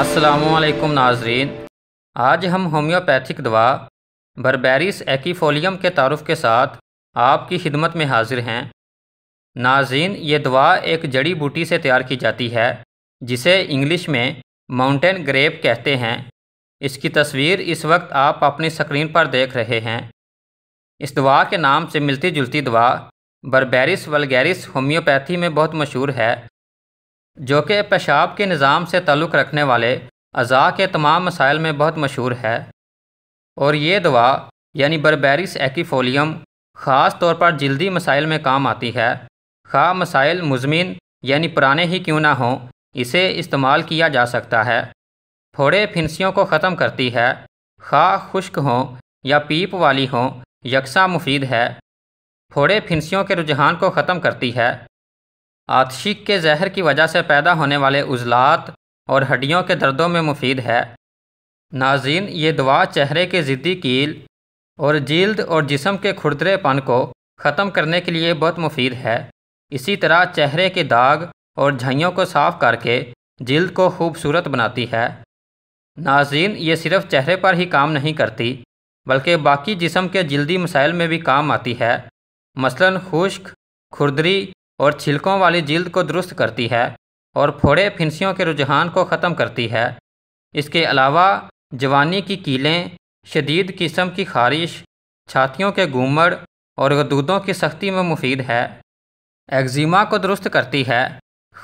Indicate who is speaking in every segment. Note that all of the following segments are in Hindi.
Speaker 1: असलकुम नाजरीन आज हम होम्योपैथिक दवा बर्बेरिस एकीफोलियम के तारफ़ के साथ आपकी खिदमत में हाजिर हैं नाजीन ये दवा एक जड़ी बूटी से तैयार की जाती है जिसे इंग्लिश में माउंटेन ग्रेप कहते हैं इसकी तस्वीर इस वक्त आप अपनी स्क्रीन पर देख रहे हैं इस दवा के नाम से मिलती जुलती दवा बरबेरिस वलगेरिस होम्योपैथी में बहुत मशहूर है जो कि पेशाब के निज़ाम से ताल्लुक़ रखने वाले अज़ा के तमाम मसाइल में बहुत मशहूर है और ये दवा यानी बर्बेरिस एक्फोलियम ख़ास तौर पर जल्दी मसाइल में काम आती है खा मसाइल मुजमिन यानी पुराने ही क्यों ना हों इसे इस्तेमाल किया जा सकता है फोड़े फिंसियों को ख़त्म करती है खा खुश्क हों या पीप वाली हों यकसा मुफीद है फोड़े फिंसियों के रुझान को ख़त्म करती है आतशिक के जहर की वजह से पैदा होने वाले उजलात और हड्डियों के दर्दों में मुफीद है नाजीन ये दवा चेहरे के ज़िद्दी कील और जल्द और जिसम के खुरदरेपन को ख़त्म करने के लिए बहुत मुफीद है इसी तरह चेहरे के दाग और झाइयों को साफ़ करके जल्द को खूबसूरत बनाती है नाजीन ये सिर्फ चेहरे पर ही काम नहीं करती बल्कि बाकी जिसम के जल्दी मसाइल में भी काम आती है मसलन खुश्क खुरदरी और छिलकों वाली जिल्द को दुरुस्त करती है और फोड़े फिंसियों के रुझान को ख़त्म करती है इसके अलावा जवानी की कीलें शदीद किस्म की खारिश छातियों के घूमड़ और दूधों की सख्ती में मुफीद है एक्जिमा को दुरुस्त करती है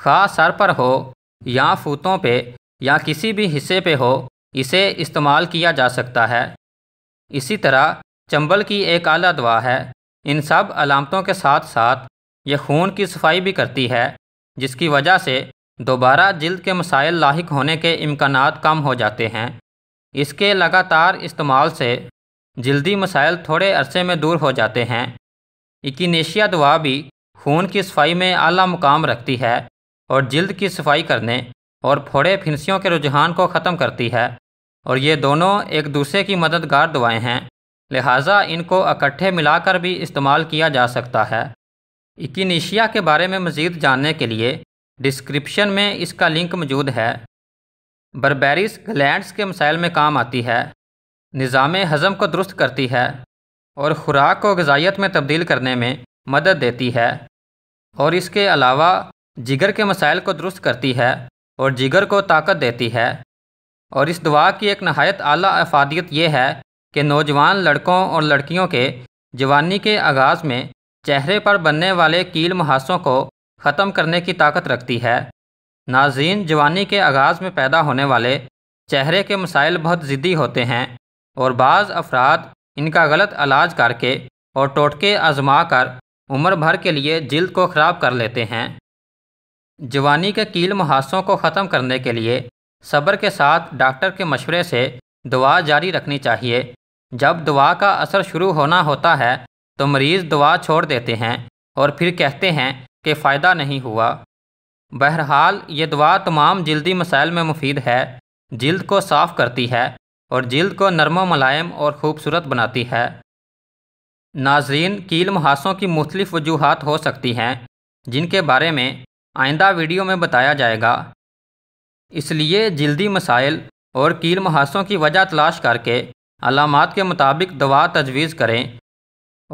Speaker 1: खास सर पर हो या फूतों पे या किसी भी हिस्से पे हो इसे इस्तेमाल किया जा सकता है इसी तरह चंबल की एक आला दवा है इन सब अलामतों के साथ साथ यह खून की सफाई भी करती है जिसकी वजह से दोबारा जल्द के मसाइल लाक होने के इम्कान कम हो जाते हैं इसके लगातार इस्तेमाल से जल्दी मसाइल थोड़े अरसे में दूर हो जाते हैं इकिनेशिया दवा भी खून की सफाई में अला मुकाम रखती है और जल्द की सफाई करने और फोड़े फिनसियों के रुझान को ख़त्म करती है और ये दोनों एक दूसरे की मददगार दवाएं हैं लिहाजा इनको इकट्ठे मिलाकर भी इस्तेमाल किया जा सकता है इकिनिशिया के बारे में मज़ीद जानने के लिए डिस्क्रिप्शन में इसका लिंक मौजूद है बर्बेरिस ग्लैंड्स के मसाइल में काम आती है निज़ाम हज़म को दुरुस्त करती है और ख़ुराक को गजाइत में तब्दील करने में मदद देती है और इसके अलावा जिगर के मसाइल को दुरुस्त करती है और जिगर को ताकत देती है और इस दवा की एक नहायत आला अफादियत यह है कि नौजवान लड़कों और लड़कियों के जवानी के आगाज़ में चेहरे पर बनने वाले कील मुहासों को ख़त्म करने की ताकत रखती है नाजीन जवानी के आगाज़ में पैदा होने वाले चेहरे के मसाइल बहुत ज़िद्दी होते हैं और बाज़ अफराद इनका गलत इलाज करके और टोटके आजमा कर उम्र भर के लिए जिल्द को ख़राब कर लेते हैं जवानी के कील मुहासों को ख़त्म करने के लिए सब्र के साथ डॉक्टर के मशवरे से दुआ जारी रखनी चाहिए जब दुआ का असर शुरू होना होता है तो मरीज़ दवा छोड़ देते हैं और फिर कहते हैं कि फ़ायदा नहीं हुआ बहरहाल ये दवा तमाम जल्दी मसाइल में मुफीद है जल्द को साफ़ करती है और जल्द को नरम मुलायम और ख़ूबसूरत बनाती है नाजरीन कील महासों की मुख्तफ वजूहत हो सकती हैं जिनके बारे में आइंदा वीडियो में बताया जाएगा इसलिए जल्दी मसाइल और कील महासों की वजह तलाश करके अलामत के मुताबिक दवा तजवीज़ करें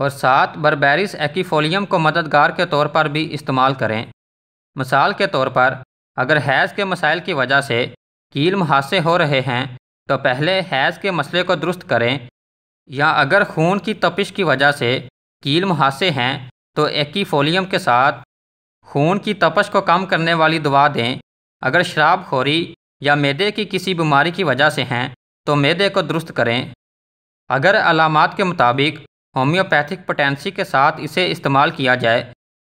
Speaker 1: और साथ बरबेरिस एकीफोलियम को मददगार के तौर पर भी इस्तेमाल करें मिसाल के तौर पर अगर हैज़ के मसाइल की वजह से कील मुहासे हो रहे हैं तो पहले हैज़ के मसले को दुरुस्त करें या अगर खून की तपिश की वजह से कील मुहासे हैं तो एकीफोलियम के साथ खून की तपश को कम करने वाली दवा दें अगर शराबखोरी या मैदे की किसी बीमारी की वजह से हैं तो मैदे को दुरुस्त करें अगर अलामत के मुताबिक होम्योपैथिक पोटेंसी के साथ इसे इस्तेमाल किया जाए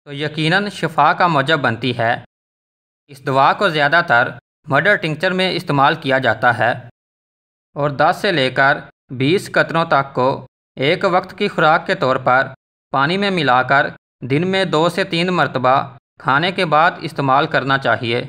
Speaker 1: तो यकीनन शफा का मौजब बनती है इस दवा को ज़्यादातर मर्डर टिंक्चर में इस्तेमाल किया जाता है और 10 से लेकर 20 कतरों तक को एक वक्त की खुराक के तौर पर पानी में मिलाकर दिन में दो से तीन मरतबा खाने के बाद इस्तेमाल करना चाहिए